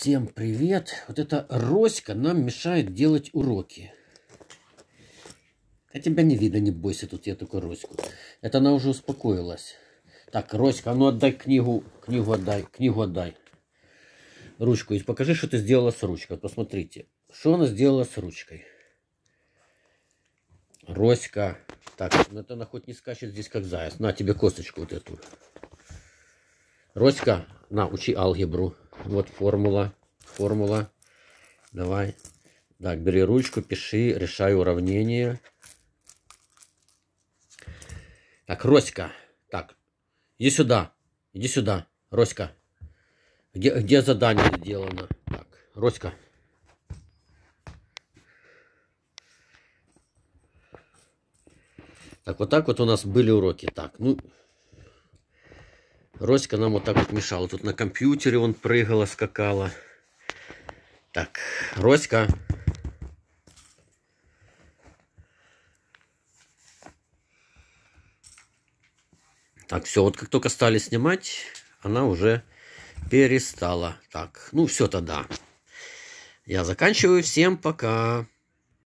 Всем привет! Вот эта Роська нам мешает делать уроки. А тебя не видно, не бойся, тут я только Роську. Это она уже успокоилась. Так, Роська, а ну отдай книгу, книгу отдай, книгу отдай. Ручку, и покажи, что ты сделала с ручкой. Вот посмотрите, что она сделала с ручкой. Роська. Так, ну это она хоть не скачет здесь как заяц. На тебе косточку вот эту. Роська, на, учи алгебру. Вот формула. Формула. Давай. Так, бери ручку, пиши, решай уравнение. Так, Роська. Так, иди сюда. Иди сюда, Роська. Где, где задание сделано? Так, Роська. Так, вот так вот у нас были уроки. Так, ну, Роська нам вот так вот мешала. Тут на компьютере он прыгала, скакала. Так, Роська. Так, все, вот как только стали снимать, она уже перестала. Так, ну все тогда. Я заканчиваю. Всем пока.